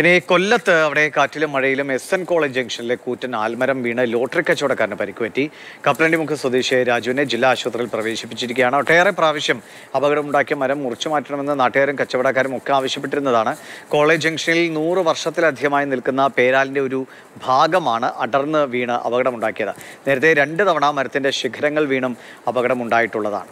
ഇനി കൊല്ലത്ത് അവിടെ കാറ്റിലും മഴയിലും എസ് എൻ കോളേജ് ജംഗ്ഷനിലെ കൂറ്റൻ ആൽമരം വീണ് ലോട്ടറി കച്ചവടക്കാരന് പരിക്കുപറ്റി കപ്പലണ്ടിമുക്ക് സ്വദേശിയായ രാജുവിനെ ജില്ലാ ആശുപത്രിയിൽ പ്രവേശിപ്പിച്ചിരിക്കുകയാണ് ഒട്ടേറെ പ്രാവശ്യം അപകടമുണ്ടാക്കിയ മരം മുറിച്ചു മാറ്റണമെന്ന് നാട്ടുകാരും കച്ചവടക്കാരും ഒക്കെ ആവശ്യപ്പെട്ടിരുന്നതാണ് കോളേജ് ജംഗ്ഷനിൽ നൂറ് വർഷത്തിലധികമായി നിൽക്കുന്ന പേരാലിൻ്റെ ഒരു ഭാഗമാണ് അടർന്ന് വീണ് അപകടമുണ്ടാക്കിയത് നേരത്തെ രണ്ട് തവണ മരത്തിൻ്റെ ശിഖരങ്ങൾ വീണും അപകടമുണ്ടായിട്ടുള്ളതാണ്